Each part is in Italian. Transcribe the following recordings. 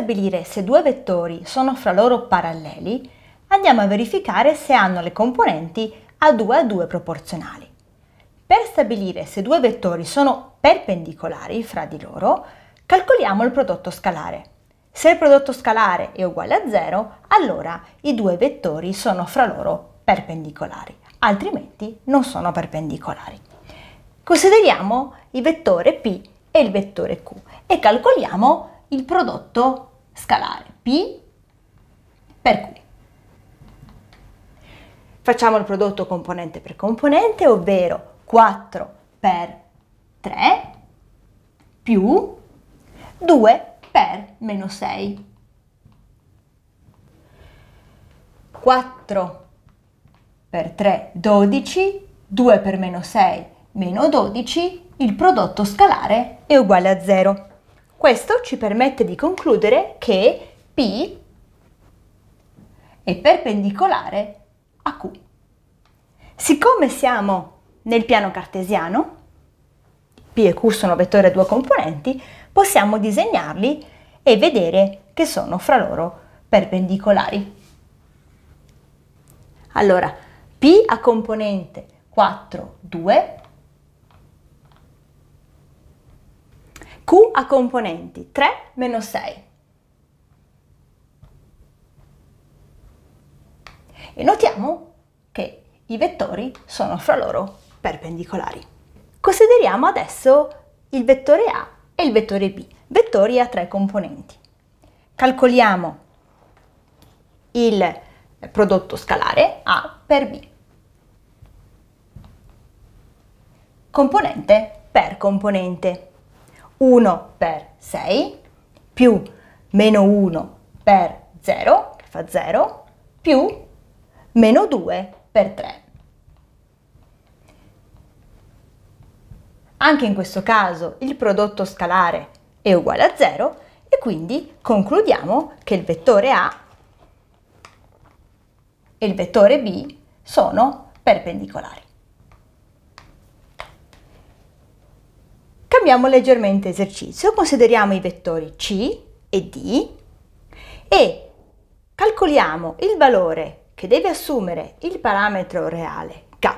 stabilire se due vettori sono fra loro paralleli, andiamo a verificare se hanno le componenti A2 a 2 proporzionali. Per stabilire se due vettori sono perpendicolari fra di loro, calcoliamo il prodotto scalare. Se il prodotto scalare è uguale a 0, allora i due vettori sono fra loro perpendicolari, altrimenti non sono perpendicolari. Consideriamo il vettore P e il vettore Q e calcoliamo il prodotto scalare P per Q. Facciamo il prodotto componente per componente, ovvero 4 per 3 più 2 per meno 6. 4 per 3, 12, 2 per meno 6, meno 12, il prodotto scalare è uguale a 0. Questo ci permette di concludere che P è perpendicolare a Q. Siccome siamo nel piano cartesiano, P e Q sono vettori a due componenti, possiamo disegnarli e vedere che sono fra loro perpendicolari. Allora, P a componente 4, 2, Q a componenti 3 meno 6. E notiamo che i vettori sono fra loro perpendicolari. Consideriamo adesso il vettore A e il vettore B, vettori a tre componenti. Calcoliamo il prodotto scalare A per B. Componente per componente. 1 per 6 più meno 1 per 0 che fa 0 più meno 2 per 3. Anche in questo caso il prodotto scalare è uguale a 0 e quindi concludiamo che il vettore A e il vettore B sono perpendicolari. Cambiamo leggermente esercizio, consideriamo i vettori C e D e calcoliamo il valore che deve assumere il parametro reale K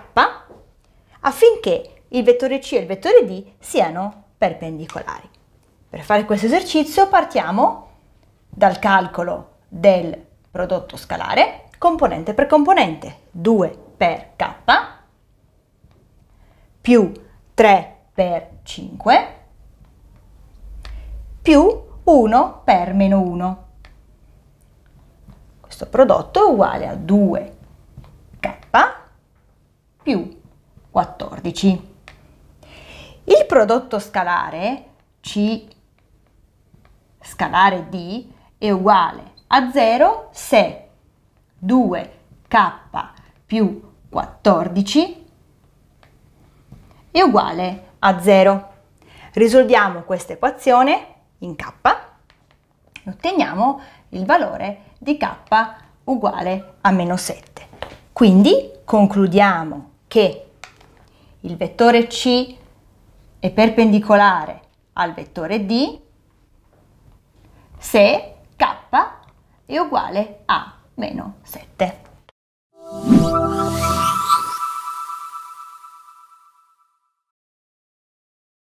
affinché il vettore C e il vettore D siano perpendicolari. Per fare questo esercizio partiamo dal calcolo del prodotto scalare componente per componente 2 per K più 3 per K 5 più 1 per meno 1. Questo prodotto è uguale a 2k più 14. Il prodotto scalare C scalare D è uguale a 0 se 2k più 14 è uguale a 0. Risolviamo questa equazione in k e otteniamo il valore di k uguale a meno 7. Quindi concludiamo che il vettore c è perpendicolare al vettore d se k è uguale a meno 7.